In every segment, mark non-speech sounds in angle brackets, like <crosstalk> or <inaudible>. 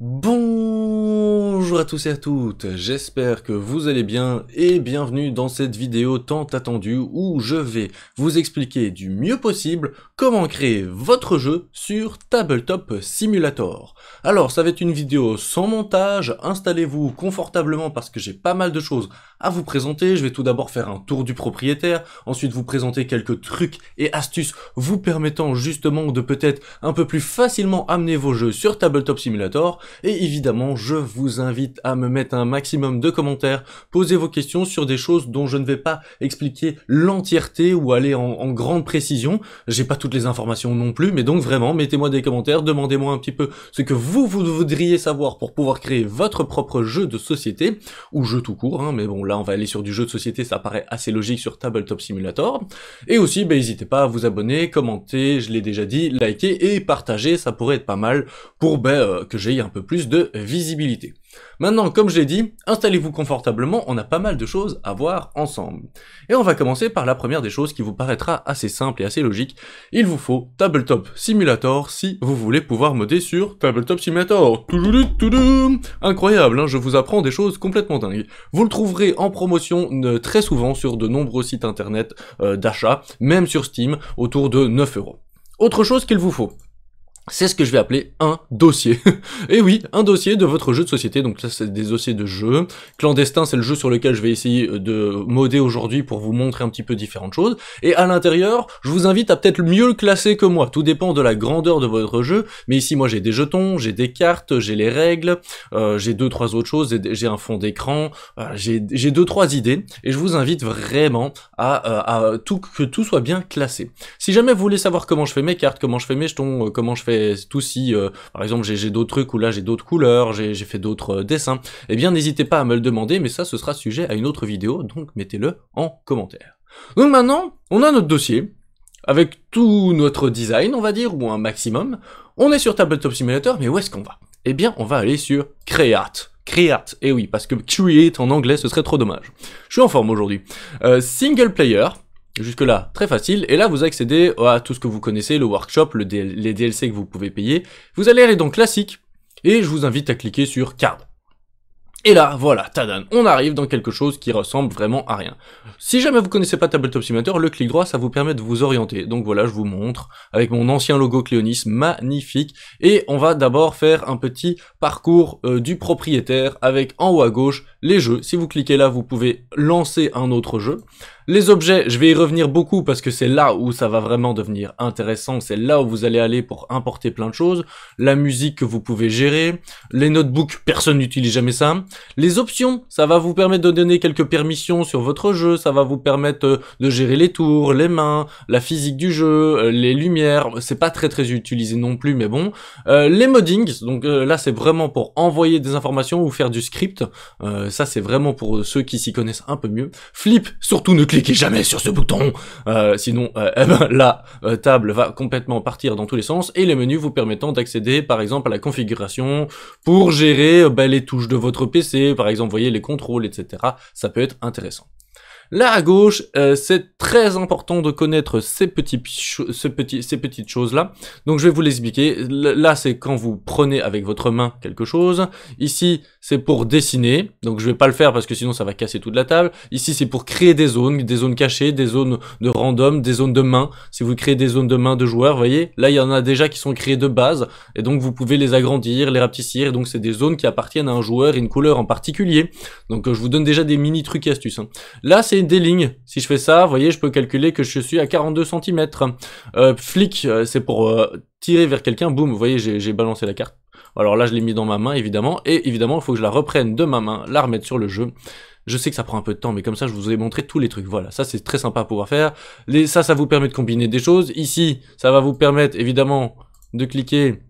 Bon Bonjour à tous et à toutes, j'espère que vous allez bien et bienvenue dans cette vidéo tant attendue où je vais vous expliquer du mieux possible comment créer votre jeu sur Tabletop Simulator. Alors ça va être une vidéo sans montage, installez-vous confortablement parce que j'ai pas mal de choses à vous présenter. Je vais tout d'abord faire un tour du propriétaire, ensuite vous présenter quelques trucs et astuces vous permettant justement de peut-être un peu plus facilement amener vos jeux sur Tabletop Simulator et évidemment je vous invite à me mettre un maximum de commentaires, posez vos questions sur des choses dont je ne vais pas expliquer l'entièreté ou aller en, grande précision. J'ai pas toutes les informations non plus, mais donc vraiment, mettez-moi des commentaires, demandez-moi un petit peu ce que vous, voudriez savoir pour pouvoir créer votre propre jeu de société, ou jeu tout court, hein, mais bon, là, on va aller sur du jeu de société, ça paraît assez logique sur Tabletop Simulator. Et aussi, bah, n'hésitez pas à vous abonner, commenter, je l'ai déjà dit, liker et partager, ça pourrait être pas mal pour ben, que j'aie un peu plus de visibilité. Maintenant, comme je l'ai dit, installez-vous confortablement, on a pas mal de choses à voir ensemble. Et on va commencer par la première des choses qui vous paraîtra assez simple et assez logique. Il vous faut Tabletop Simulator si vous voulez pouvoir modder sur Tabletop Simulator. Incroyable, hein, je vous apprends des choses complètement dingues. Vous le trouverez en promotion euh, très souvent sur de nombreux sites internet euh, d'achat, même sur Steam, autour de 9 euros. Autre chose qu'il vous faut, c'est ce que je vais appeler un dossier. <laughs> et eh oui, un dossier de votre jeu de société. Donc là, c'est des dossiers de jeu. Clandestin, c'est le jeu sur lequel je vais essayer de moder aujourd'hui pour vous montrer un petit peu différentes choses. Et à l'intérieur, je vous invite à peut-être mieux le classer que moi. Tout dépend de la grandeur de votre jeu. Mais ici, moi, j'ai des jetons, j'ai des cartes, j'ai les règles, euh, j'ai deux, trois autres choses, j'ai un fond d'écran, euh, j'ai deux, trois idées. Et je vous invite vraiment à, euh, à tout, que tout soit bien classé. Si jamais vous voulez savoir comment je fais mes cartes, comment je fais mes jetons, comment je fais tout si, euh, par exemple, j'ai d'autres trucs ou là j'ai d'autres couleurs, j'ai fait d'autres euh, dessins, eh bien n'hésitez pas à me le demander, mais ça ce sera sujet à une autre vidéo, donc mettez-le en commentaire. Donc maintenant, on a notre dossier, avec tout notre design, on va dire, ou un maximum. On est sur Tabletop Simulator, mais où est-ce qu'on va Eh bien, on va aller sur Create. Create, et eh oui, parce que Create en anglais, ce serait trop dommage. Je suis en forme aujourd'hui. Euh, single Player, Jusque-là, très facile. Et là, vous accédez à tout ce que vous connaissez, le workshop, les DLC que vous pouvez payer. Vous allez aller dans classique, et je vous invite à cliquer sur card. Et là, voilà, tadan, on arrive dans quelque chose qui ressemble vraiment à rien. Si jamais vous connaissez pas Tabletop Simulator, le clic droit, ça vous permet de vous orienter. Donc voilà, je vous montre avec mon ancien logo Cleonis, magnifique. Et on va d'abord faire un petit parcours euh, du propriétaire avec en haut à gauche les jeux. Si vous cliquez là, vous pouvez lancer un autre jeu. Les objets, je vais y revenir beaucoup parce que c'est là où ça va vraiment devenir intéressant, c'est là où vous allez aller pour importer plein de choses, la musique que vous pouvez gérer, les notebooks, personne n'utilise jamais ça, les options, ça va vous permettre de donner quelques permissions sur votre jeu, ça va vous permettre euh, de gérer les tours, les mains, la physique du jeu, euh, les lumières, c'est pas très très utilisé non plus mais bon, euh, les moddings, donc là c'est vraiment pour envoyer des informations ou faire du script, ça c'est vraiment pour ceux qui s'y connaissent un peu mieux, flip, surtout ne cliquez cliquez jamais sur ce bouton, euh, sinon euh, <laughs> eh ben, la euh, table va complètement partir dans tous les sens, et les menus vous permettant d'accéder par exemple à la configuration pour gérer bah, les touches de votre PC, par exemple, voyez les contrôles, etc. Ça peut être intéressant. Là à gauche, euh, c'est très important de connaître ces, petits ces petites choses-là. Donc je vais vous l'expliquer. Là, c'est quand vous prenez avec votre main quelque chose. Ici, c'est pour dessiner. Donc je ne vais pas le faire parce que sinon ça va casser toute la table. Ici, c'est pour créer des zones, des zones cachées, des zones de random, des zones de main. Si vous créez des zones de main de joueurs, vous voyez, là, il y en a déjà qui sont créées de base. Et donc vous pouvez les agrandir, les rapetissir Donc c'est des zones qui appartiennent à un joueur et une couleur en particulier. Donc euh, je vous donne déjà des mini trucs et astuces. Hein. Là, c'est des, lignes. Si je fais ça, vous voyez, je peux calculer que je suis à 42 cm. Euh, flic, euh, c'est pour euh, tirer vers quelqu'un, boum, vous voyez, j'ai balancé la carte. Alors là, je l'ai mis dans ma main, évidemment, et évidemment, il faut que je la reprenne de ma main, la remette sur le jeu. Je sais que ça prend un peu de temps, mais comme ça, je vous ai montré tous les trucs. Voilà, ça, c'est très sympa à pouvoir faire. Les, ça, ça vous permet de combiner des choses. Ici, ça va vous permettre, évidemment, de cliquer...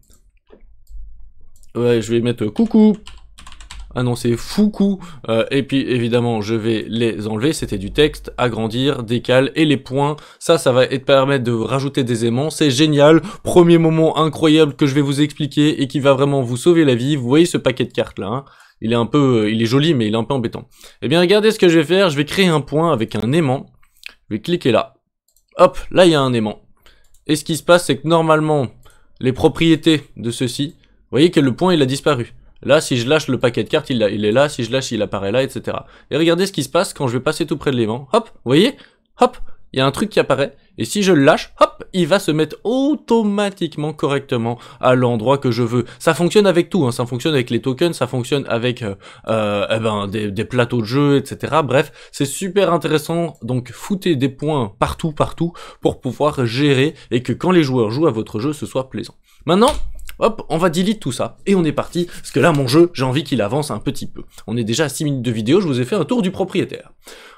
Ouais, je vais mettre coucou annoncer foucou euh, et puis évidemment je vais les enlever, c'était du texte, agrandir, décal, et les points, ça, ça va être permettre de rajouter des aimants, c'est génial, premier moment incroyable que je vais vous expliquer et qui va vraiment vous sauver la vie, vous voyez ce paquet de cartes là, hein il est un peu, euh, il est joli mais il est un peu embêtant. Eh bien regardez ce que je vais faire, je vais créer un point avec un aimant, je vais cliquer là, hop, là il y a un aimant. Et ce qui se passe c'est que normalement, les propriétés de ceci, voyez que le point il a disparu. Là, si je lâche le paquet de cartes, il, il est là, si je lâche, il apparaît là, etc. Et regardez ce qui se passe quand je vais passer tout près de l'évent. Hop, vous voyez Hop, il y a un truc qui apparaît, et si je le lâche, hop, il va se mettre automatiquement correctement à l'endroit que je veux. Ça fonctionne avec tout, hein. ça fonctionne avec les tokens, ça fonctionne avec euh, euh, eh ben, des, des, plateaux de jeu, etc. Bref, c'est super intéressant, donc foutez des points partout, partout, pour pouvoir gérer, et que quand les joueurs jouent à votre jeu, ce soit plaisant. Maintenant, Hop, on va delete tout ça, et on est parti, parce que là, mon jeu, j'ai envie qu'il avance un petit peu. On est déjà à 6 minutes de vidéo, je vous ai fait un tour du propriétaire.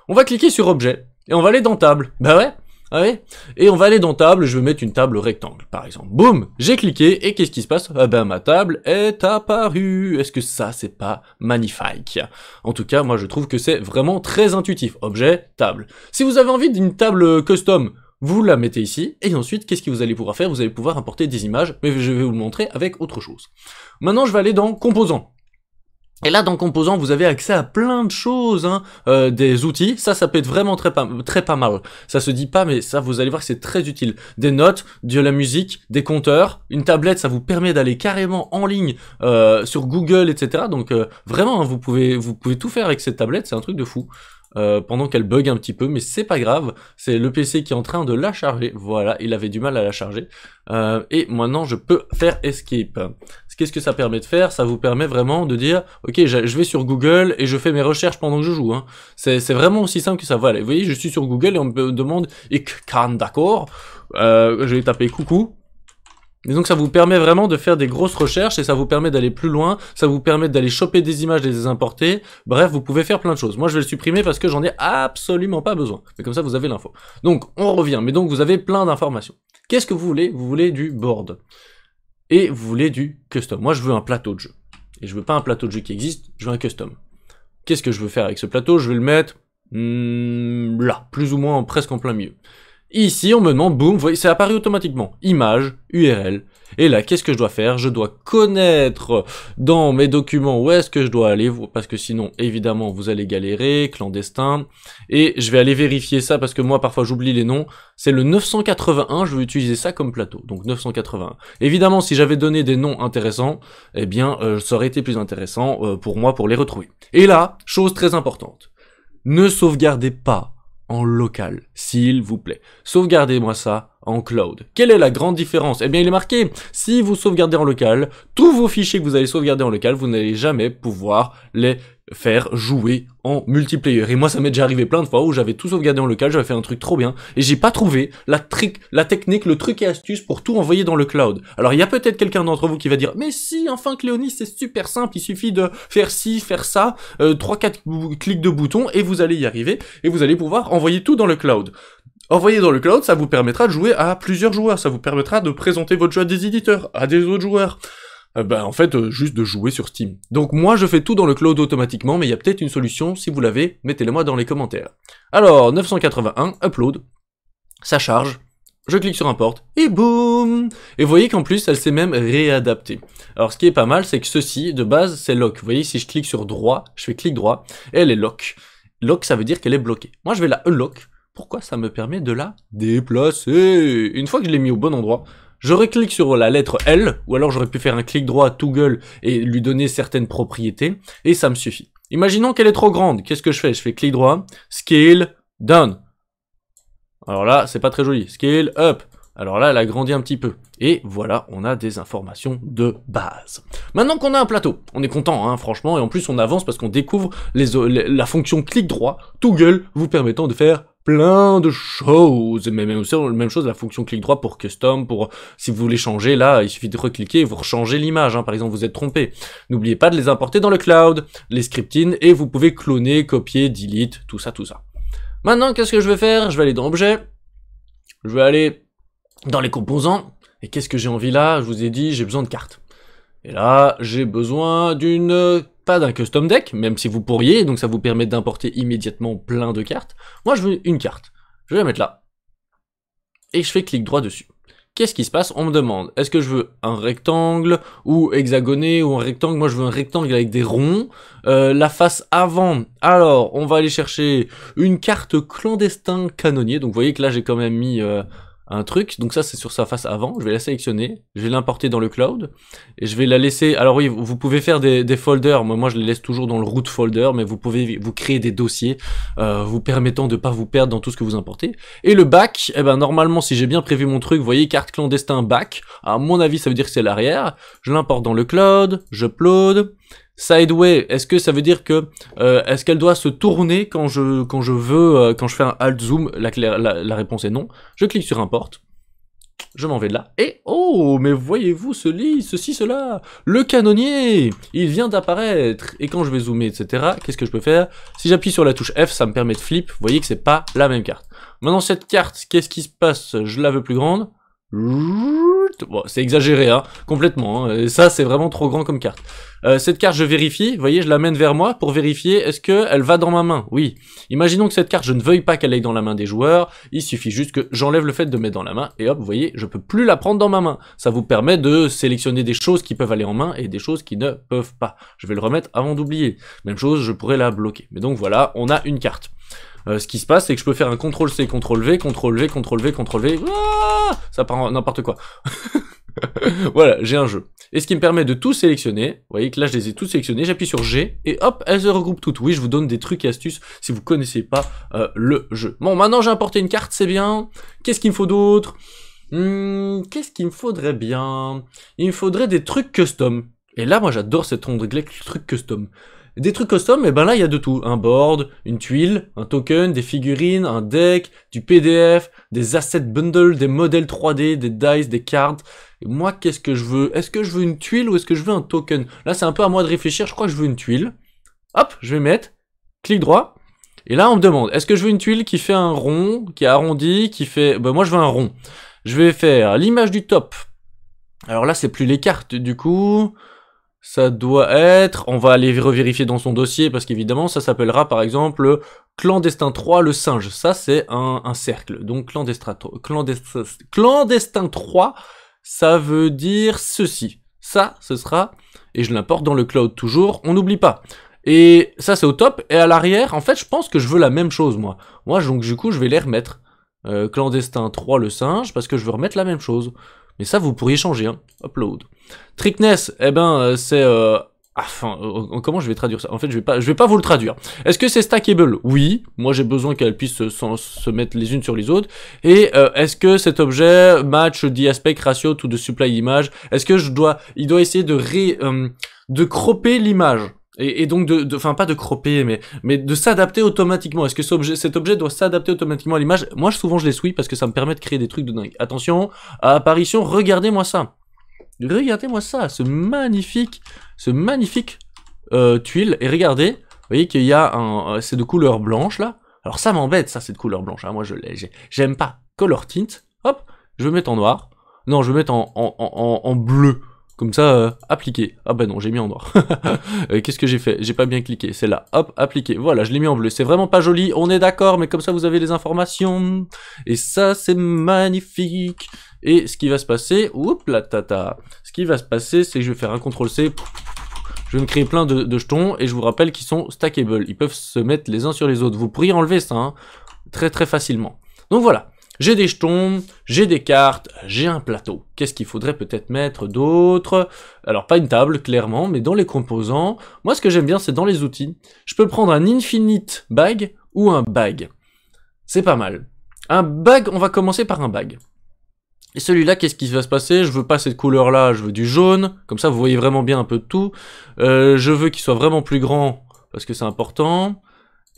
On va cliquer sur objet, et on va aller dans table. Bah ouais, ah ouais Et on va aller dans table, je vais mettre une table rectangle, par exemple. Boum J'ai cliqué, et qu'est-ce qui se passe Ah ben, ma table est apparue Est-ce que ça, c'est pas magnifique En tout cas, moi, je trouve que c'est vraiment très intuitif. Objet, table. Si vous avez envie d'une table custom, vous la mettez ici, et ensuite, qu'est-ce que vous allez pouvoir faire Vous allez pouvoir importer des images, mais je vais vous le montrer avec autre chose. Maintenant, je vais aller dans Composants. Et là, dans Composants, vous avez accès à plein de choses, hein. euh, des outils. Ça, ça peut être vraiment très pas, très pas mal. Ça se dit pas, mais ça, vous allez voir que c'est très utile. Des notes, de la musique, des compteurs, une tablette, ça vous permet d'aller carrément en ligne euh, sur Google, etc. Donc, euh, vraiment, hein, vous pouvez vous pouvez tout faire avec cette tablette, c'est un truc de fou. Euh, pendant qu'elle bug un petit peu, mais c'est pas grave, c'est le PC qui est en train de la charger, voilà, il avait du mal à la charger, euh, et maintenant je peux faire escape. Qu'est-ce que ça permet de faire Ça vous permet vraiment de dire, ok, je vais sur Google et je fais mes recherches pendant que je joue. Hein. C'est vraiment aussi simple que ça. Voilà, vous voyez, je suis sur Google et on me demande, et kan d'accord, euh, je vais taper coucou, et donc ça vous permet vraiment de faire des grosses recherches et ça vous permet d'aller plus loin, ça vous permet d'aller choper des images, et les importer. Bref, vous pouvez faire plein de choses. Moi, je vais le supprimer parce que j'en ai absolument pas besoin. Mais comme ça, vous avez l'info. Donc, on revient. Mais donc, vous avez plein d'informations. Qu'est-ce que vous voulez Vous voulez du board. Et vous voulez du custom. Moi, je veux un plateau de jeu. Et je veux pas un plateau de jeu qui existe, je veux un custom. Qu'est-ce que je veux faire avec ce plateau Je vais le mettre hmm, là, plus ou moins presque en plein milieu. Ici, on me demande, boum, c'est apparu automatiquement. Image, URL. Et là, qu'est-ce que je dois faire Je dois connaître dans mes documents où est-ce que je dois aller, parce que sinon, évidemment, vous allez galérer, clandestin. Et je vais aller vérifier ça, parce que moi, parfois, j'oublie les noms. C'est le 981, je vais utiliser ça comme plateau. Donc, 981. Évidemment, si j'avais donné des noms intéressants, eh bien, euh, ça aurait été plus intéressant euh, pour moi pour les retrouver. Et là, chose très importante, ne sauvegardez pas en local, s'il vous plaît. Sauvegardez-moi ça en cloud. Quelle est la grande différence Eh bien, il est marqué, si vous sauvegardez en local, tous vos fichiers que vous allez sauvegarder en local, vous n'allez jamais pouvoir les faire jouer en multiplayer. Et moi, ça m'est déjà arrivé plein de fois où j'avais tout sauvegardé en local, j'avais fait un truc trop bien, et j'ai pas trouvé la trick, la technique, le truc et astuce pour tout envoyer dans le cloud. Alors, il y a peut-être quelqu'un d'entre vous qui va dire, mais si, enfin, Cléonis, c'est super simple, il suffit de faire ci, faire ça, 3-4 euh, clics de bouton, et vous allez y arriver, et vous allez pouvoir envoyer tout dans le cloud. Envoyer dans le cloud, ça vous permettra de jouer à plusieurs joueurs, ça vous permettra de présenter votre jeu à des éditeurs, à des autres joueurs. Euh, ben, en fait, euh, juste de jouer sur Steam. Donc moi, je fais tout dans le cloud automatiquement, mais il y a peut-être une solution, si vous l'avez, mettez-le moi dans les commentaires. Alors, 981, upload, ça charge, je clique sur importe, et boum Et vous voyez qu'en plus, elle s'est même réadaptée. Alors ce qui est pas mal, c'est que ceci, de base, c'est lock. Vous voyez, si je clique sur droit, je fais clic droit, elle est lock. Lock, ça veut dire qu'elle est bloquée. Moi, je vais la unlock. Pourquoi ça me permet de la déplacer Une fois que je l'ai mis au bon endroit, je réclique sur la lettre L, ou alors j'aurais pu faire un clic droit à Toggle et lui donner certaines propriétés, et ça me suffit. Imaginons qu'elle est trop grande, qu'est-ce que je fais Je fais clic droit, Scale, Down. Alors là, c'est pas très joli. Scale, Up. Alors là, elle a grandi un petit peu. Et voilà, on a des informations de base. Maintenant qu'on a un plateau, on est content, hein, franchement, et en plus on avance parce qu'on découvre la fonction clic droit, Toggle, vous permettant de faire plein de choses. Mais même, même chose, la fonction clic droit pour custom, pour si vous voulez changer, là, il suffit de recliquer vous rechangez l'image. Hein. Par exemple, vous êtes trompé. N'oubliez pas de les importer dans le cloud, les scripting, et vous pouvez cloner, copier, delete, tout ça, tout ça. Maintenant, qu'est-ce que je vais faire Je vais aller dans Objet, je vais aller dans les composants, et qu'est-ce que j'ai envie là Je vous ai dit, j'ai besoin de cartes. Et là, j'ai besoin d'une pas d'un custom deck, même si vous pourriez, donc ça vous permet d'importer immédiatement plein de cartes. Moi, je veux une carte. Je vais la mettre là. Et je fais clic droit dessus. Qu'est-ce qui se passe On me demande, est-ce que je veux un rectangle ou hexagoné ou un rectangle Moi, je veux un rectangle avec des ronds. Euh, la face avant, alors, on va aller chercher une carte clandestin canonnier. Donc, vous voyez que là, j'ai quand même mis... Euh, un truc. Donc ça, c'est sur sa face avant. Je vais la sélectionner. Je vais l'importer dans le cloud. Et je vais la laisser... Alors oui, vous pouvez faire des, folders. Moi, moi, je les laisse toujours dans le root folder. Mais vous pouvez vous créer des dossiers euh, vous permettant de pas vous perdre dans tout ce que vous importez. Et le back, eh ben, normalement, si j'ai bien prévu mon truc, vous voyez, carte clandestin back. À mon avis, ça veut dire que c'est l'arrière. Je l'importe dans le cloud. Je upload. Sideway, est-ce que ça veut dire que euh, est-ce qu'elle doit se tourner quand je quand je veux euh, quand je fais un alt zoom la, réponse est non. Je clique sur importe. Je m'en vais de là. Et oh, mais voyez-vous ce lit, ceci, cela Le canonnier Il vient d'apparaître Et quand je vais zoomer, etc., qu'est-ce que je peux faire Si j'appuie sur la touche F, ça me permet de flip. Vous voyez que c'est pas la même carte. Maintenant, cette carte, qu'est-ce qui se passe Je la veux plus grande. Bon, c'est exagéré, hein, complètement. Hein, ça, c'est vraiment trop grand comme carte. Euh, cette carte, je vérifie. Vous voyez, je l'amène vers moi pour vérifier est-ce qu'elle va dans ma main. Oui. Imaginons que cette carte, je ne veuille pas qu'elle aille dans la main des joueurs. Il suffit juste que j'enlève le fait de mettre dans la main et hop, vous voyez, je peux plus la prendre dans ma main. Ça vous permet de sélectionner des choses qui peuvent aller en main et des choses qui ne peuvent pas. Je vais le remettre avant d'oublier. Même chose, je pourrais la bloquer. Mais donc voilà, on a une carte. Euh, ce qui se passe, c'est que je peux faire un CTRL-C, CTRL-V, CTRL-V, CTRL-V, CTRL-V, ah ça part n'importe quoi. <laughs> voilà, j'ai un jeu. Et ce qui me permet de tout sélectionner, vous voyez que là je les ai tous sélectionnés, j'appuie sur G, et hop, elles se regroupent toutes. Oui, je vous donne des trucs et astuces si vous connaissez pas euh, le jeu. Bon, maintenant j'ai importé une carte, c'est bien. Qu'est-ce qu'il me faut d'autre hmm, Qu'est-ce qu'il me faudrait bien Il me faudrait des trucs custom. Et là, moi j'adore cette le truc custom. Des trucs custom, et eh ben là il y a de tout. Un board, une tuile, un token, des figurines, un deck, du PDF, des assets bundles, des modèles 3D, des dice, des cartes. moi qu'est-ce que je veux Est-ce que je veux une tuile ou est-ce que je veux un token Là c'est un peu à moi de réfléchir, je crois que je veux une tuile. Hop, je vais mettre, clic droit. Et là on me demande, est-ce que je veux une tuile qui fait un rond, qui est arrondi, qui fait... Ben moi je veux un rond. Je vais faire l'image du top. Alors là c'est plus les cartes du coup. Ça doit être, on va aller revérifier dans son dossier parce qu'évidemment ça s'appellera par exemple Clandestin 3 le singe. Ça c'est un, cercle. Donc clandestin, 3, ça veut dire ceci. Ça, ce sera, et je l'importe dans le cloud toujours, on n'oublie pas. Et ça c'est au top, et à l'arrière, en fait je pense que je veux la même chose moi. Moi donc du coup je vais les remettre. Euh, clandestin 3 le singe parce que je veux remettre la même chose. Mais ça, vous pourriez changer, hein. Upload. Trickness, eh ben, euh, c'est... Euh, ah, enfin, euh, comment je vais traduire ça En fait, je vais pas, je vais pas vous le traduire. Est-ce que c'est stackable Oui. Moi, j'ai besoin qu'elles puissent se, mettre les unes sur les autres. Et est-ce que cet objet match the aspect ratio to the supply image Est-ce que je dois, il doit essayer de de cropper l'image et, donc de, enfin pas de croper, mais mais de s'adapter automatiquement. Est-ce que cet objet, doit s'adapter automatiquement à l'image Moi, souvent, je les suis parce que ça me permet de créer des trucs de dingue. Attention à apparition, regardez-moi ça, regardez-moi ça, ce magnifique, ce magnifique euh, tuile. Et regardez, vous voyez qu'il y a un, euh, c'est de couleur blanche là. Alors ça m'embête, ça c'est de couleur blanche. Hein. Moi, je l'ai, j'aime pas color tint. Hop, je vais mettre en noir. Non, je vais mettre en, en, en bleu. Comme ça, euh, appliqué appliquer. Ah ben non, j'ai mis en noir. <laughs> Euh, qu'est-ce que j'ai fait J'ai pas bien cliqué. C'est là. Hop, appliquer. Voilà, je l'ai mis en bleu. C'est vraiment pas joli, on est d'accord, mais comme ça, vous avez les informations. Et ça, c'est magnifique. Et ce qui va se passer... Oups, la tata. Ce qui va se passer, c'est que je vais faire un CTRL-C je vais me créer plein de, jetons et je vous rappelle qu'ils sont stackable. Ils peuvent se mettre les uns sur les autres. Vous pourriez enlever ça hein, très très facilement. Donc voilà. J'ai des jetons, j'ai des cartes, j'ai un plateau. Qu'est-ce qu'il faudrait peut-être mettre d'autre Alors pas une table, clairement, mais dans les composants, moi ce que j'aime bien c'est dans les outils. Je peux prendre un infinite bag ou un bag. C'est pas mal. Un bag, on va commencer par un bag. Et celui-là, qu'est-ce qui va se passer Je veux pas cette couleur-là, je veux du jaune. Comme ça, vous voyez vraiment bien un peu tout. Euh, je veux qu'il soit vraiment plus grand, parce que c'est important.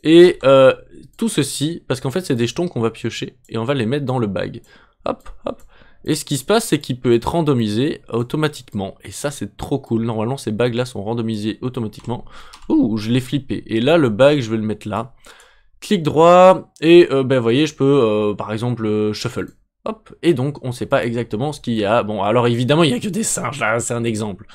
Et euh, tout ceci, parce qu'en fait c'est des jetons qu'on va piocher et on va les mettre dans le bag. Hop, hop. Et ce qui se passe, c'est qu'il peut être randomisé automatiquement. Et ça, c'est trop cool. Normalement, ces bags-là sont randomisés automatiquement. Ouh, je l'ai flippé. Et là, le bag, je vais le mettre là. Clic droit, et euh, ben, vous voyez, je peux, euh, par exemple, shuffle. Hop, et donc, on ne sait pas exactement ce qu'il y a. Bon, alors évidemment, il n'y a que des singes, là, c'est un exemple.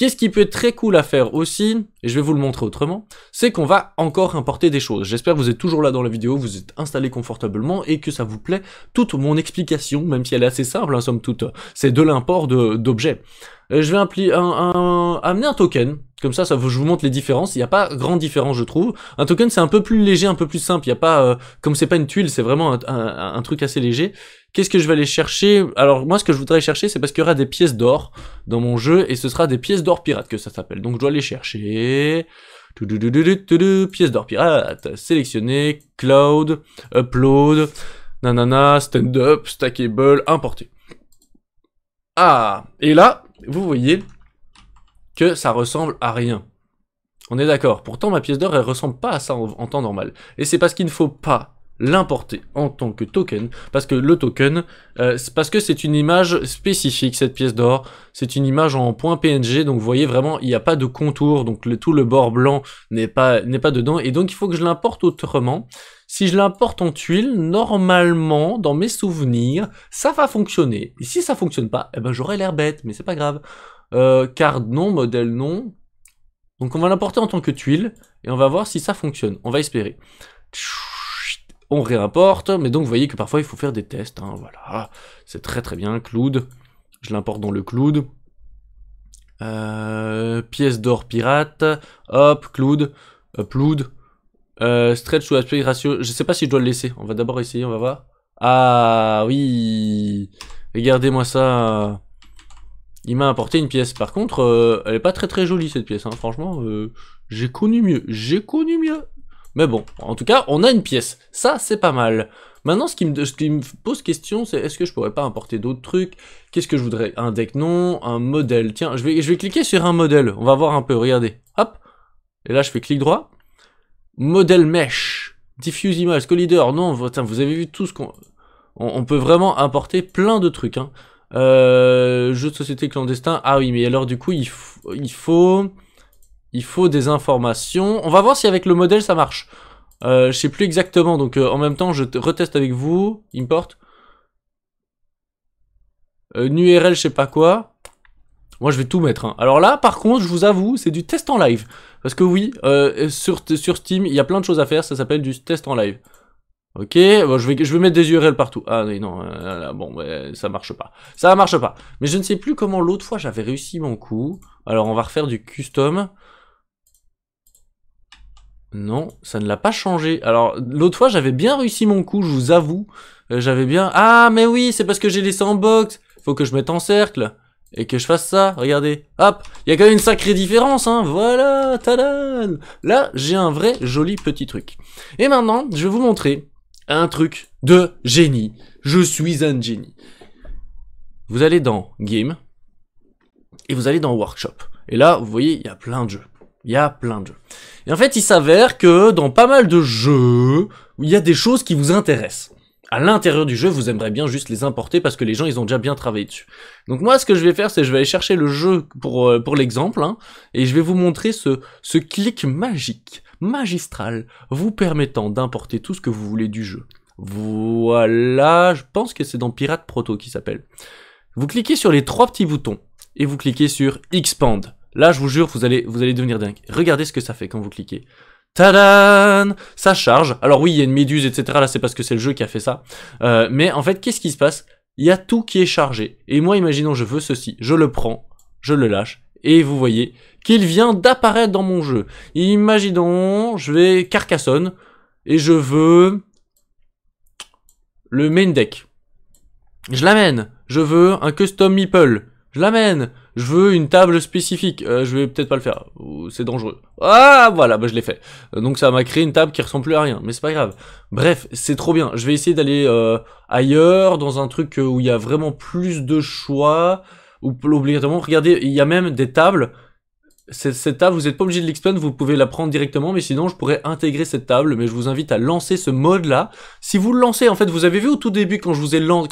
Qu'est-ce qui peut être très cool à faire aussi, et je vais vous le montrer autrement, c'est qu'on va encore importer des choses. J'espère que vous êtes toujours là dans la vidéo, vous êtes installé confortablement et que ça vous plaît toute mon explication, même si elle est assez simple, hein, somme toute, c'est de l'import d'objets. Euh, je vais amener un token, comme ça, je vous montre les différences. Il n'y a pas grand différence, je trouve. Un token, c'est un peu plus léger, un peu plus simple. Il ce a pas, euh, comme c'est pas une tuile, c'est vraiment un, truc assez léger. Qu'est-ce que je vais aller chercher Alors moi, ce que je voudrais chercher, c'est parce qu'il y aura des pièces d'or dans mon jeu et ce sera des pièces d'or pirates que ça s'appelle. Donc je dois aller chercher. Pièces d'or pirates. Sélectionner. Cloud. Upload. Nanana. Stand up. Stackable. Importer. Ah. Et là, vous voyez ça ressemble à rien. On est d'accord. Pourtant, ma pièce d'or, elle ressemble pas à ça en, temps normal. Et c'est parce qu'il ne faut pas l'importer en tant que token, parce que le token, euh, c'est parce que c'est une image spécifique, cette pièce d'or, c'est une image en point PNG, donc vous voyez vraiment, il n'y a pas de contour, donc le, tout le bord blanc n'est pas, n'est pas dedans, et donc il faut que je l'importe autrement, si je l'importe en tuile, normalement, dans mes souvenirs, ça va fonctionner. Et si ça fonctionne pas, eh ben j'aurai l'air bête, mais c'est pas grave. Euh, card non, modèle non. Donc on va l'importer en tant que tuile, et on va voir si ça fonctionne. On va espérer. On réimporte, mais donc vous voyez que parfois il faut faire des tests. Hein, voilà, c'est très très bien. Cloud, je l'importe dans le Cloud. Euh, pièce d'or pirate, hop, Cloud, upload. Euh, stretch ou aspect ratio. Je sais pas si je dois le laisser. On va d'abord essayer, on va voir. Ah oui Regardez-moi ça. Il m'a apporté une pièce. Par contre, euh, elle est pas très très jolie cette pièce. Hein. Franchement, euh, j'ai connu mieux. J'ai connu mieux. Mais bon, en tout cas, on a une pièce. Ça, c'est pas mal. Maintenant, ce qui me, pose question, c'est est-ce que je pourrais pas importer d'autres trucs Qu'est-ce que je voudrais Un deck non, un modèle. Tiens, je vais, je vais cliquer sur un modèle. On va voir un peu, regardez. Hop. Et là, je fais clic droit. Model Mesh, Diffuse Image, Collider, non, vous avez vu tout ce qu'on... On, peut vraiment importer plein de trucs. Hein. Euh, jeu de société clandestin, ah oui, mais alors du coup, il, faut, il faut... Il faut des informations. On va voir si avec le modèle ça marche. Euh, je sais plus exactement, donc euh, en même temps, je reteste avec vous. Import. Euh, NURL, je sais pas quoi. Moi, je vais tout mettre. Hein. Alors là, par contre, je vous avoue, c'est du test en live. Parce que oui, euh, sur, sur Steam, il y a plein de choses à faire. Ça s'appelle du test en live. Ok, je, vais, je vais mettre des URL partout. Ah non, euh, bon, ça marche pas. Ça marche pas. Mais je ne sais plus comment l'autre fois j'avais réussi mon coup. Alors, on va refaire du custom. Non, ça ne l'a pas changé. Alors, l'autre fois, j'avais bien réussi mon coup, je vous avoue. Euh, j'avais bien... Ah, mais oui, c'est parce que j'ai laissé les box. Faut que je mette en cercle et que je fasse ça, regardez, hop, il y a quand même une sacrée différence, hein, voilà, talan. Là, j'ai un vrai joli petit truc. Et maintenant, je vais vous montrer un truc de génie. Je suis un génie. Vous allez dans Game, et vous allez dans Workshop. Et là, vous voyez, il y a plein de jeux. Il y a plein de jeux. Et en fait, il s'avère que dans pas mal de jeux, il y a des choses qui vous intéressent à l'intérieur du jeu, vous aimerez bien juste les importer parce que les gens, ils ont déjà bien travaillé dessus. Donc moi, ce que je vais faire, c'est je vais aller chercher le jeu pour, euh, pour l'exemple, hein, et je vais vous montrer ce, ce clic magique, magistral, vous permettant d'importer tout ce que vous voulez du jeu. Voilà, je pense que c'est dans Pirate Proto qui s'appelle. Vous cliquez sur les trois petits boutons, et vous cliquez sur Expand. Là, je vous jure, vous allez, vous allez devenir dingue. Regardez ce que ça fait quand vous cliquez. Tadan Ça charge. Alors oui, il y a une méduse, etc. Là, c'est parce que c'est le jeu qui a fait ça. Euh, mais en fait, qu'est-ce qui se passe Il y a tout qui est chargé. Et moi, imaginons, je veux ceci. Je le prends, je le lâche. Et vous voyez qu'il vient d'apparaître dans mon jeu. Imaginons, je vais Carcassonne. Et je veux... Le main deck. Je l'amène. Je veux un custom meeple. Je l'amène je veux une table spécifique, euh, je vais peut-être pas le faire, c'est dangereux. Ah voilà, bah je l'ai fait. Euh, donc ça m'a créé une table qui ressemble plus à rien, mais c'est pas grave. Bref, c'est trop bien. Je vais essayer d'aller euh, ailleurs, dans un truc où il y a vraiment plus de choix, ou obligatoirement, regardez, il y a même des tables cette table, vous n'êtes pas obligé de l'expand, vous pouvez la prendre directement, mais sinon je pourrais intégrer cette table, mais je vous invite à lancer ce mode là. Si vous le lancez, en fait, vous avez vu au tout début quand je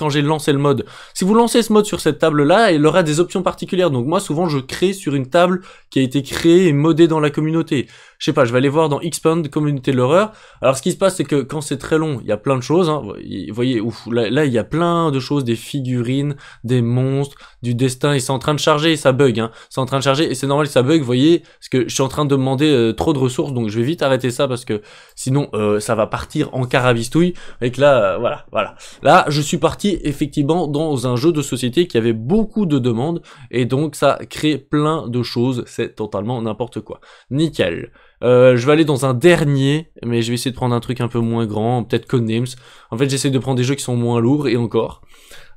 j'ai lancé le mode, si vous lancez ce mode sur cette table là, il aura des options particulières. Donc moi, souvent, je crée sur une table qui a été créée et modée dans la communauté. Je sais pas, je vais aller voir dans expand communauté de l'horreur. Alors ce qui se passe, c'est que quand c'est très long, il y a plein de choses. Hein. Vous voyez, ouf, là, il y a plein de choses, des figurines, des monstres, du destin. Il sont en train de charger, et ça bug. Hein. C'est en train de charger et c'est normal ça bug vous voyez, parce que je suis en train de demander euh, trop de ressources, donc je vais vite arrêter ça parce que sinon euh, ça va partir en carabistouille. Et que là, euh, voilà, voilà. Là, je suis parti effectivement dans un jeu de société qui avait beaucoup de demandes et donc ça crée plein de choses. C'est totalement n'importe quoi. Nickel. je vais aller dans un dernier, mais je vais essayer de prendre un truc un peu moins grand, peut-être Codenames. En fait, j'essaie de prendre des jeux qui sont moins lourds, et encore.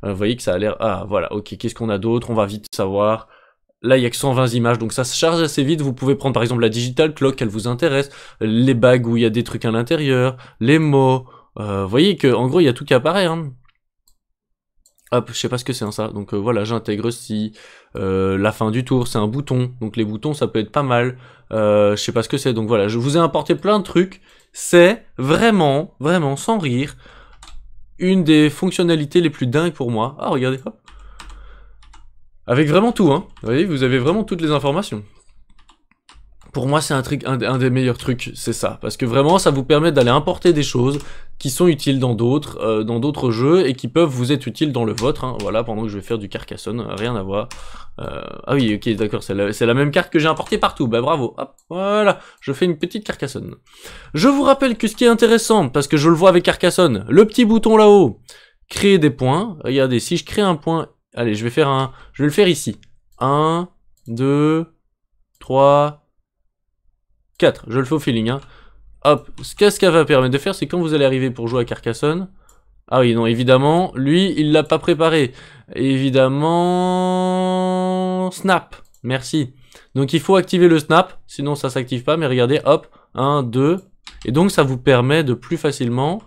vous voyez que ça a l'air... Ah, voilà, ok, qu'est-ce qu'on a d'autre On va vite savoir. Là, il y a que 120 images, donc ça se charge assez vite. Vous pouvez prendre par exemple la digital clock, elle vous intéresse, les bagues où il y a des trucs à l'intérieur, les mots. Euh, vous voyez que en gros, il y a tout qui apparaît. Hein. Hop, je sais pas ce que c'est hein, ça. Donc euh, voilà, j'intègre si euh, la fin du tour, c'est un bouton. Donc les boutons, ça peut être pas mal. Euh, je sais pas ce que c'est. Donc voilà, je vous ai importé plein de trucs. C'est vraiment, vraiment, sans rire, une des fonctionnalités les plus dingues pour moi. Ah, regardez, hop. Avec vraiment tout, hein. Vous voyez, vous avez vraiment toutes les informations. Pour moi, c'est un, truc, un, des meilleurs trucs, c'est ça. Parce que vraiment, ça vous permet d'aller importer des choses qui sont utiles dans d'autres, euh, dans d'autres jeux, et qui peuvent vous être utiles dans le vôtre. Hein. Voilà, pendant que je vais faire du Carcassonne, euh, rien à voir. Euh, ah oui, ok, d'accord, c'est la, la, même carte que j'ai importée partout. Bah bravo, voilà, je fais une petite Carcassonne. Je vous rappelle que ce qui est intéressant, parce que je le vois avec Carcassonne, le petit bouton là-haut, créer des points. Regardez, si je crée un point Allez, je vais faire un... Je vais le faire ici. 1, 2, 3, 4. Je le fais au feeling. Hein. Hop. Ce que va permettre de faire, c'est quand vous allez arriver pour jouer à Carcassonne... Ah oui, non, évidemment, lui, il l'a pas préparé. Évidemment... Snap. Merci. Donc il faut activer le snap, sinon ça s'active pas. Mais regardez, hop, 1, 2. Et donc ça vous permet de plus facilement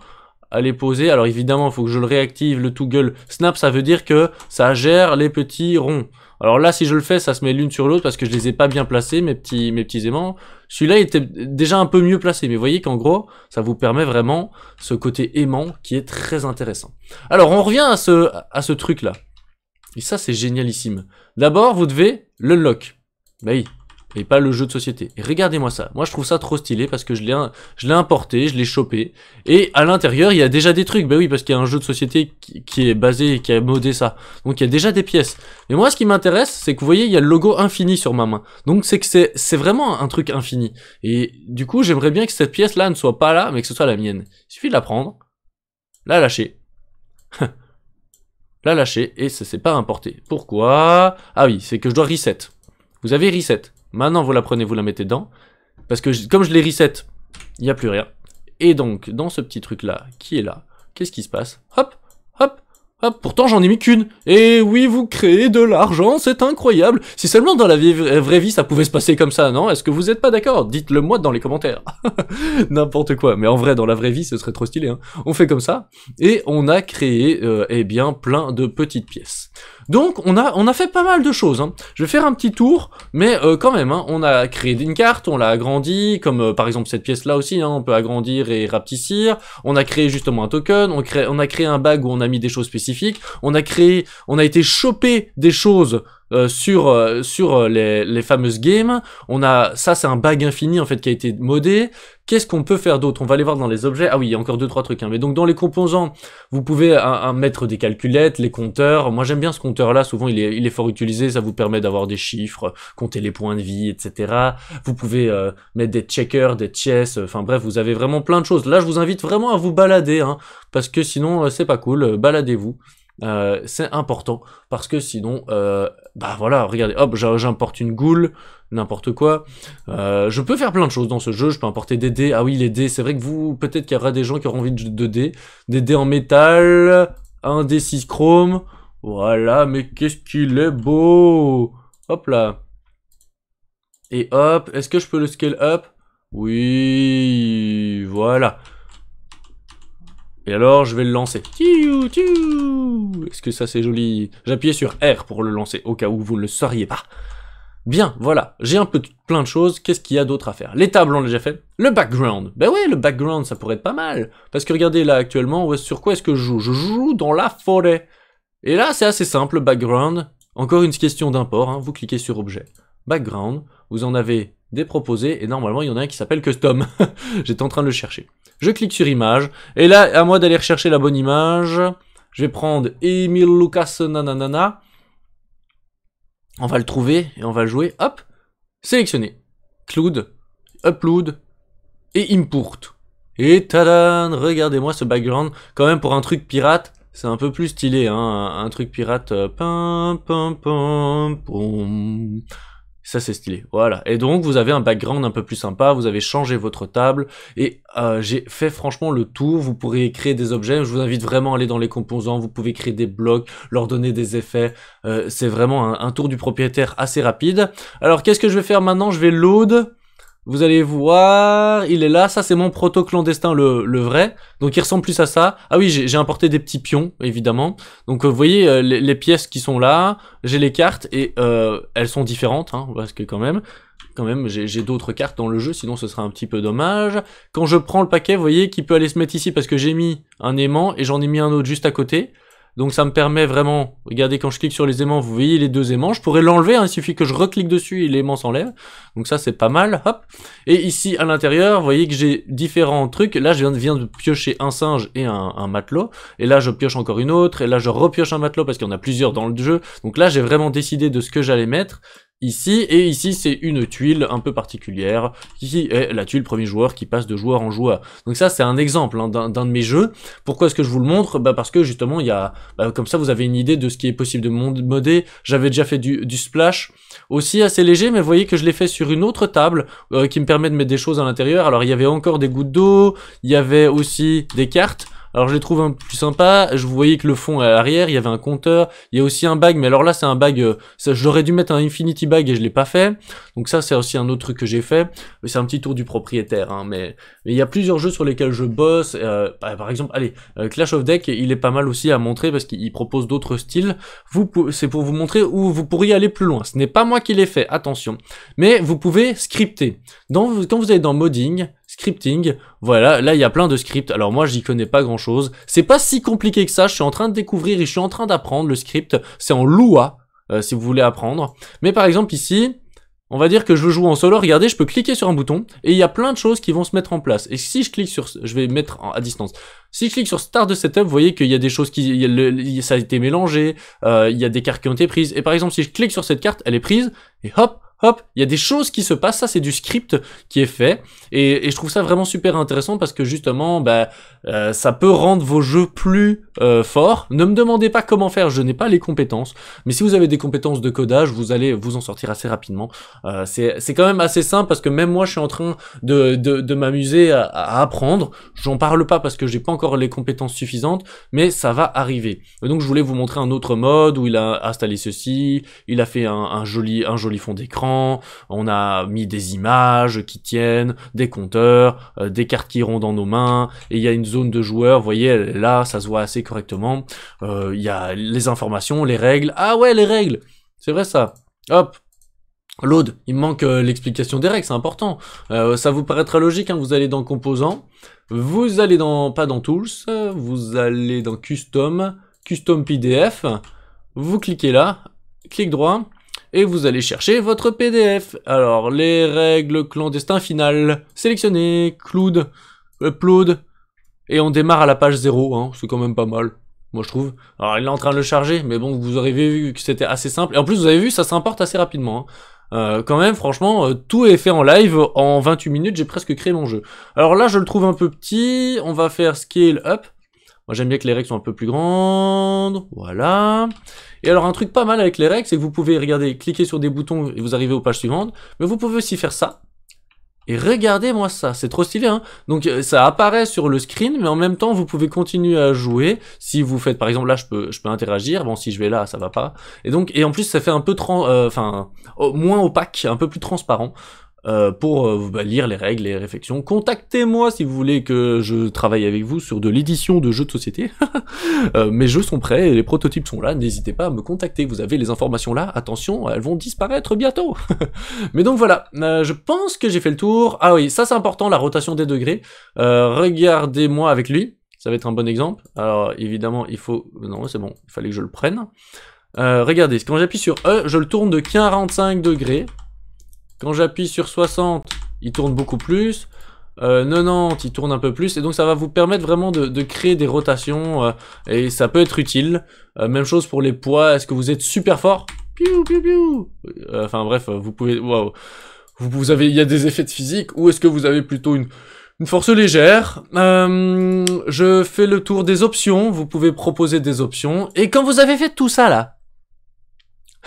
à les poser. Alors évidemment, il faut que je le réactive, le toggle snap, ça veut dire que ça gère les petits ronds. Alors là, si je le fais, ça se met l'une sur l'autre parce que je les ai pas bien placés, mes petits, mes petits aimants. Celui-là était déjà un peu mieux placé, mais voyez qu'en gros, ça vous permet vraiment ce côté aimant qui est très intéressant. Alors on revient à ce, à ce truc-là. Et ça, c'est génialissime. D'abord, vous devez le lock. Bah et pas le jeu de société. Regardez-moi ça. Moi, je trouve ça trop stylé parce que je l'ai, je l'ai importé, je l'ai chopé. Et à l'intérieur, il y a déjà des trucs. ben oui, parce qu'il y a un jeu de société qui, est basé qui a modé ça. Donc, il y a déjà des pièces. Mais moi, ce qui m'intéresse, c'est que vous voyez, il y a le logo infini sur ma main. Donc, c'est que c'est, c'est vraiment un truc infini. Et du coup, j'aimerais bien que cette pièce-là ne soit pas là, mais que ce soit la mienne. Il suffit de la prendre, la lâcher. <laughs> la lâcher et ça s'est pas importé. Pourquoi Ah oui, c'est que je dois reset. Vous avez reset. Maintenant, vous la prenez, vous la mettez dedans. Parce que comme je les reset, il n'y a plus rien. Et donc, dans ce petit truc-là, qui est là, qu'est-ce qui se passe Hop, hop, hop, pourtant j'en ai mis qu'une. Et oui, vous créez de l'argent, c'est incroyable. Si seulement dans la euh, vraie vie ça pouvait se passer comme ça, non Est-ce que vous n'êtes pas d'accord Dites-le moi dans les commentaires. <laughs> N'importe quoi. Mais en vrai, dans la vraie vie, ce serait trop stylé. Hein. On fait comme ça. Et on a créé, euh, eh bien, plein de petites pièces. Donc on a, on a fait pas mal de choses. Hein. Je vais faire un petit tour, mais euh, quand même, hein, on a créé une carte, on l'a agrandie, comme euh, par exemple cette pièce-là aussi, hein, on peut agrandir et rapetissir. On a créé justement un token, on, on a créé un bag où on a mis des choses spécifiques. On a créé, on a été choper des choses euh, sur, euh, sur euh, les, les, fameuses games. On a ça, c'est un bug infini en fait qui a été modé. Qu'est-ce qu'on peut faire d'autre On va aller voir dans les objets. Ah oui, il y a encore deux trois trucs. Hein. Mais donc dans les composants, vous pouvez mettre des calculettes, les compteurs. Moi j'aime bien ce compteur là. Souvent il est, il est fort utilisé. Ça vous permet d'avoir des chiffres, compter les points de vie, etc. Vous pouvez mettre des checkers, des chess. Enfin bref, vous avez vraiment plein de choses. Là je vous invite vraiment à vous balader hein, parce que sinon c'est pas cool. Baladez-vous. c'est important parce que sinon euh, bah voilà, regardez, hop, j'importe une goule, n'importe quoi. Euh, je peux faire plein de choses dans ce jeu, je peux importer des dés. Ah oui, les dés, c'est vrai que vous, peut-être qu'il y aura des gens qui auront envie de, de dés. Des dés en métal, un dé 6 chrome. Voilà, mais qu'est-ce qu'il est beau Hop là. Et hop, est-ce que je peux le scale up Oui, voilà. Et alors, je vais le lancer. Est-ce que ça c'est joli J'appuyais sur R pour le lancer, au cas où vous ne le sauriez pas. Bien, voilà, j'ai un peu plein de choses, qu'est-ce qu'il y a d'autre à faire Les tables, on l'a déjà fait. Le background, ben oui, le background, ça pourrait être pas mal. Parce que regardez, là, actuellement, sur quoi est-ce que je joue Je joue dans la forêt. Et là, c'est assez simple, le background. Encore une question d'import, hein. vous cliquez sur objet. Background, vous en avez des proposés, et normalement il y en a un qui s'appelle custom. <laughs> J'étais en train de le chercher. Je clique sur image, et là, à moi d'aller rechercher la bonne image. Je vais prendre Emil Lucas Nananana. On va le trouver et on va le jouer. Hop, sélectionner. Cloud, upload et import. Et tadan, regardez-moi ce background. Quand même pour un truc pirate, c'est un peu plus stylé, hein, un truc pirate. Euh, ça, c'est stylé. Voilà. Et donc, vous avez un background un peu plus sympa, vous avez changé votre table, et euh, j'ai fait franchement le tour. Vous pourrez créer des objets, je vous invite vraiment à aller dans les composants, vous pouvez créer des blocs, leur donner des effets. Euh, c'est vraiment un, un, tour du propriétaire assez rapide. Alors, qu'est-ce que je vais faire maintenant Je vais load vous allez voir, il est là, ça c'est mon proto-clandestin, le, le, vrai. Donc il ressemble plus à ça. Ah oui, j'ai importé des petits pions, évidemment. Donc euh, vous voyez euh, les, pièces qui sont là, j'ai les cartes, et euh, elles sont différentes, hein, parce que quand même, quand même, j'ai d'autres cartes dans le jeu, sinon ce serait un petit peu dommage. Quand je prends le paquet, vous voyez qu'il peut aller se mettre ici, parce que j'ai mis un aimant, et j'en ai mis un autre juste à côté. Donc ça me permet vraiment, regardez quand je clique sur les aimants, vous voyez les deux aimants, je pourrais l'enlever, hein, il suffit que je reclique dessus et l'aimant s'enlève. Donc ça c'est pas mal, hop. Et ici à l'intérieur, vous voyez que j'ai différents trucs, là je viens de, piocher un singe et un, un, matelot, et là je pioche encore une autre, et là je repioche un matelot parce qu'il y en a plusieurs dans le jeu. Donc là j'ai vraiment décidé de ce que j'allais mettre, ici. Et ici, c'est une tuile un peu particulière qui est la tuile premier joueur qui passe de joueur en joueur. Donc ça, c'est un exemple hein, d'un de mes jeux. Pourquoi est-ce que je vous le montre bah Parce que justement, il y a, bah, comme ça, vous avez une idée de ce qui est possible de modder. J'avais déjà fait du, splash aussi assez léger, mais vous voyez que je l'ai fait sur une autre table euh, qui me permet de mettre des choses à l'intérieur. Alors, il y avait encore des gouttes d'eau, il y avait aussi des cartes. Alors je les trouve un peu plus sympas. Je voyais que le fond à euh, l'arrière, il y avait un compteur. Il y a aussi un bag, mais alors là c'est un bag. Euh, j'aurais dû mettre un infinity bag et je l'ai pas fait. Donc ça c'est aussi un autre truc que j'ai fait. C'est un petit tour du propriétaire. Hein, mais, il y a plusieurs jeux sur lesquels je bosse. Euh, bah, par exemple, allez, Clash of Deck, il est pas mal aussi à montrer parce qu'il propose d'autres styles. Vous c'est pour vous montrer où vous pourriez aller plus loin. Ce n'est pas moi qui l'ai fait, attention. Mais vous pouvez scripter. quand vous allez dans modding, scripting. Voilà, là il y a plein de scripts. Alors moi j'y connais pas grand chose. C'est pas si compliqué que ça, je suis en train de découvrir et je suis en train d'apprendre le script. C'est en Lua euh, si vous voulez apprendre. Mais par exemple ici, on va dire que je joue en solo, regardez, je peux cliquer sur un bouton et il y a plein de choses qui vont se mettre en place. Et si je clique sur, je vais mettre à distance. Si je clique sur Start de Setup, vous voyez qu'il y a des choses qui, ça a été mélangé, euh, il y a des cartes qui ont été prises. Et par exemple, si je clique sur cette carte, elle est prise et hop, hop, il y a des choses qui se passent, ça c'est du script qui est fait, et, je trouve ça vraiment super intéressant parce que justement, bah, euh, ça peut rendre vos jeux plus euh, forts. Ne me demandez pas comment faire, je n'ai pas les compétences, mais si vous avez des compétences de codage, vous allez vous en sortir assez rapidement. Euh, c'est quand même assez simple parce que même moi je suis en train de, de, m'amuser à, apprendre, j'en parle pas parce que j'ai pas encore les compétences suffisantes, mais ça va arriver. donc je voulais vous montrer un autre mode où il a installé ceci, il a fait un joli, un joli fond d'écran, on a mis des images qui tiennent, des compteurs, euh, des cartes qui iront dans nos mains, et il y a une zone de joueurs, vous voyez, là, ça se voit assez correctement, euh, il y a les informations, les règles, ah ouais, les règles, c'est vrai ça, hop, Load, il manque euh, l'explication des règles, c'est important. ça vous paraîtra logique, hein, vous allez dans Composants, vous allez dans, pas dans Tools, vous allez dans Custom, Custom PDF, vous cliquez là, clic droit, et vous allez chercher votre PDF. Alors, les règles clandestins finales, Sélectionnez. cloud, upload, euh, et on démarre à la page 0, hein, c'est quand même pas mal. Moi je trouve. Alors il est en train de le charger, mais bon, vous avez vu que c'était assez simple. Et en plus, vous avez vu, ça s'importe assez rapidement. Hein. Euh, quand même, franchement, euh, tout est fait en live. En 28 minutes, j'ai presque créé mon jeu. Alors là, je le trouve un peu petit. On va faire scale up. Moi j'aime bien que les règles soient un peu plus grandes, voilà. Et alors un truc pas mal avec les règles, c'est que vous pouvez, regarder, cliquer sur des boutons et vous arrivez aux pages suivantes, mais vous pouvez aussi faire ça. Et regardez-moi ça, c'est trop stylé hein Donc euh, ça apparaît sur le screen, mais en même temps vous pouvez continuer à jouer. Si vous faites, par exemple là je peux, je peux interagir, bon si je vais là ça va pas. Et donc, et en plus ça fait un peu, euh, enfin, moins opaque, un peu plus transparent. Euh, pour euh, bah, lire les règles, les réflexions. Contactez-moi si vous voulez que je travaille avec vous sur de l'édition de jeux de société. <laughs> Euh, mes jeux sont prêts, les prototypes sont là, n'hésitez pas à me contacter, vous avez les informations là, attention, elles vont disparaître bientôt. <laughs> Mais donc voilà, je pense que j'ai fait le tour. Ah oui, ça c'est important, la rotation des degrés. Regardez-moi avec lui, ça va être un bon exemple. Alors évidemment, il faut... Non, c'est bon, il fallait que je le prenne. regardez, quand j'appuie sur E, je le tourne de 45 degrés. Quand j'appuie sur 60, il tourne beaucoup plus. 90, euh, il tourne un peu plus. Et donc ça va vous permettre vraiment de, créer des rotations. Euh, et ça peut être utile. Euh, même chose pour les poids. Est-ce que vous êtes super fort Piou, piou, piou. Enfin bref, vous pouvez... Waouh. Vous, avez, il y a des effets de physique. Ou est-ce que vous avez plutôt une... Une force légère. je fais le tour des options. Vous pouvez proposer des options. Et quand vous avez fait tout ça là,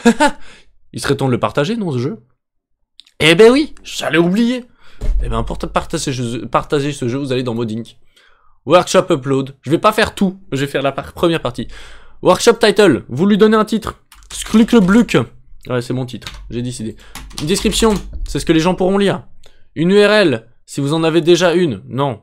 <laughs> il serait temps de le partager, non, ce jeu eh ben oui, j'allais oublier. Eh ben pour partager, partager ce jeu, vous allez dans modding. Workshop Upload. Je vais pas faire tout, je vais faire la première partie. Workshop Title, vous lui donnez un titre. Scluc le Bluc. Ouais, c'est mon titre, j'ai décidé. Une description, c'est ce que les gens pourront lire. Une URL, si vous en avez déjà une. Non,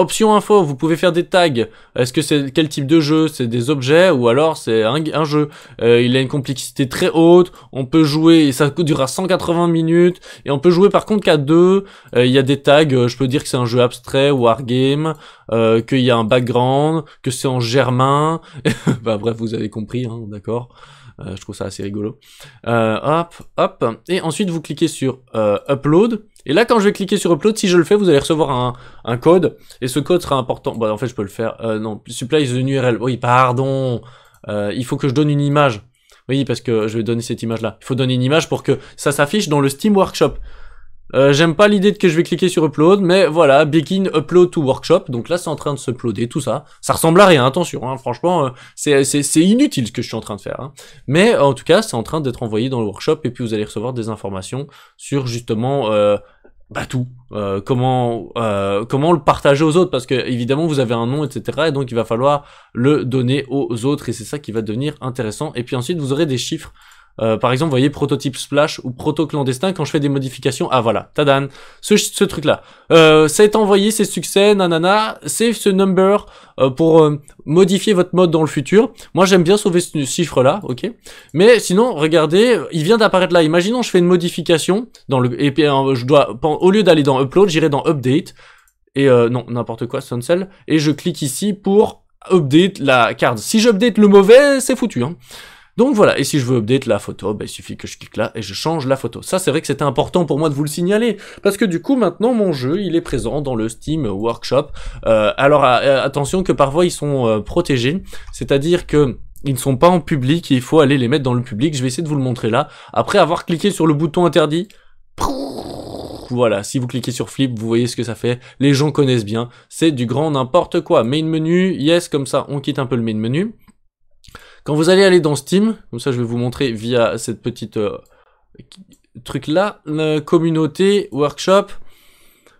Option info, vous pouvez faire des tags. Est-ce que c'est quel type de jeu C'est des objets ou alors c'est un, jeu. Euh, il a une complexité très haute. On peut jouer et ça durera 180 minutes et on peut jouer par contre qu'à deux. Euh, il y a des tags. Je peux dire que c'est un jeu abstrait, wargame, euh, qu'il y a un background, que c'est en germain. <laughs> bah bref, vous avez compris, hein, d'accord. Euh, je trouve ça assez rigolo. Euh, hop, hop. Et ensuite, vous cliquez sur euh, Upload. Et là, quand je vais cliquer sur Upload, si je le fais, vous allez recevoir un, code. Et ce code sera important. Bah, en fait, je peux le faire. non, supply une URL. Oui, pardon. il faut que je donne une image. Oui, parce que je vais donner cette image-là. Il faut donner une image pour que ça s'affiche dans le Steam Workshop. Euh, j'aime pas l'idée de que je vais cliquer sur upload, mais voilà, begin upload to workshop. Donc là, c'est en train de se uploader, tout ça. Ça ressemble à rien, attention. Hein. franchement, euh, c'est inutile ce que je suis en train de faire. Hein. Mais euh, en tout cas, c'est en train d'être envoyé dans le workshop et puis vous allez recevoir des informations sur justement euh, bah, tout. comment comment le partager aux autres parce que évidemment vous avez un nom etc et donc il va falloir le donner aux autres et c'est ça qui va devenir intéressant et puis ensuite vous aurez des chiffres euh, par exemple, vous voyez prototype splash ou proto clandestin quand je fais des modifications. Ah voilà, tadan, ce, ce truc là. Euh, ça envoyé, c'est succès, nanana. Save ce number euh, pour euh, modifier votre mode dans le futur. Moi j'aime bien sauver ce chiffre là, ok. Mais sinon, regardez, il vient d'apparaître là. Imaginons je fais une modification dans le et je dois au lieu d'aller dans upload, j'irai dans update et non n'importe quoi, suncel et je clique ici pour update la carte. Si j'update le mauvais, c'est foutu. Hein. Donc voilà, et si je veux update la photo, bah, il suffit que je clique là et je change la photo. Ça c'est vrai que c'était important pour moi de vous le signaler, parce que du coup maintenant mon jeu il est présent dans le Steam Workshop. Euh, alors ah, euh, attention que parfois ils sont euh, protégés, c'est-à-dire que ils ne sont pas en public et il faut aller les mettre dans le public. Je vais essayer de vous le montrer là. Après avoir cliqué sur le bouton interdit, voilà, si vous cliquez sur flip, vous voyez ce que ça fait, les gens connaissent bien, c'est du grand n'importe quoi, main menu, yes, comme ça, on quitte un peu le main menu, quand vous allez aller dans Steam, comme ça je vais vous montrer via cette petite euh, truc là, euh, communauté, workshop.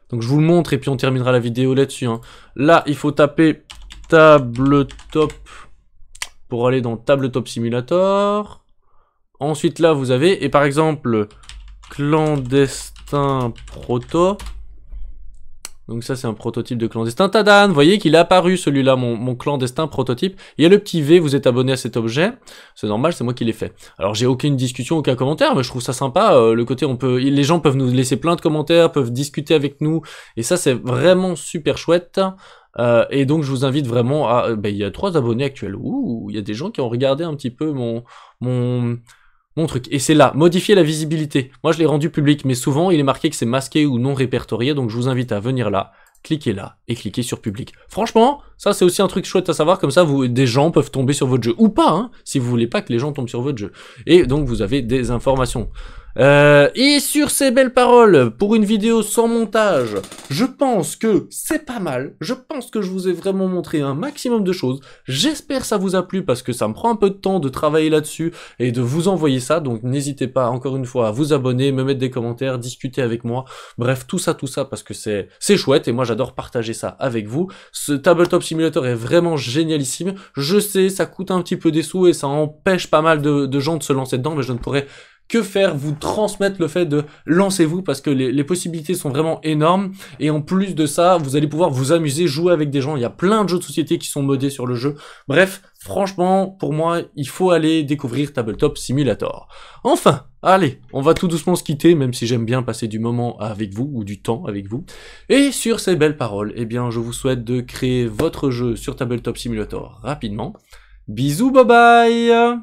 Donc je vous le montre et puis on terminera la vidéo là-dessus. Hein. Là, il faut taper tabletop pour aller dans tabletop simulator. Ensuite là, vous avez, et par exemple, clandestin proto. Donc ça, c'est un prototype de clandestin. Tadan, vous voyez qu'il est apparu celui-là, mon, clandestin prototype. Il y a le petit V, vous êtes abonné à cet objet. C'est normal, c'est moi qui l'ai fait. Alors j'ai aucune discussion, aucun commentaire, mais je trouve ça sympa. Euh, le côté, on peut, les gens peuvent nous laisser plein de commentaires, peuvent discuter avec nous. Et ça, c'est vraiment super chouette. Euh, et donc je vous invite vraiment à... Euh, ben, il y a trois abonnés actuels. Ouh, il y a des gens qui ont regardé un petit peu mon... mon mon truc. Et c'est là, modifier la visibilité. Moi, je l'ai rendu public, mais souvent, il est marqué que c'est masqué ou non répertorié, donc je vous invite à venir là, cliquez là et cliquez sur public. Franchement, ça c'est aussi un truc chouette à savoir, comme ça vous, des gens peuvent tomber sur votre jeu, ou pas, hein, si vous voulez pas que les gens tombent sur votre jeu. Et donc vous avez des informations. Euh, et sur ces belles paroles, pour une vidéo sans montage, je pense que c'est pas mal. Je pense que je vous ai vraiment montré un maximum de choses. J'espère que ça vous a plu parce que ça me prend un peu de temps de travailler là-dessus et de vous envoyer ça. Donc n'hésitez pas encore une fois à vous abonner, me mettre des commentaires, discuter avec moi. Bref, tout ça, tout ça parce que c'est chouette et moi j'adore partager ça avec vous. Ce Tabletop Simulator est vraiment génialissime. Je sais, ça coûte un petit peu des sous et ça empêche pas mal de, de gens de se lancer dedans, mais je ne pourrais que faire Vous transmettre le fait de lancez-vous parce que les, les, possibilités sont vraiment énormes. Et en plus de ça, vous allez pouvoir vous amuser, jouer avec des gens. Il y a plein de jeux de société qui sont modés sur le jeu. Bref, franchement, pour moi, il faut aller découvrir Tabletop Simulator. Enfin, allez, on va tout doucement se quitter, même si j'aime bien passer du moment avec vous ou du temps avec vous. Et sur ces belles paroles, eh bien, je vous souhaite de créer votre jeu sur Tabletop Simulator rapidement. Bisous, bye bye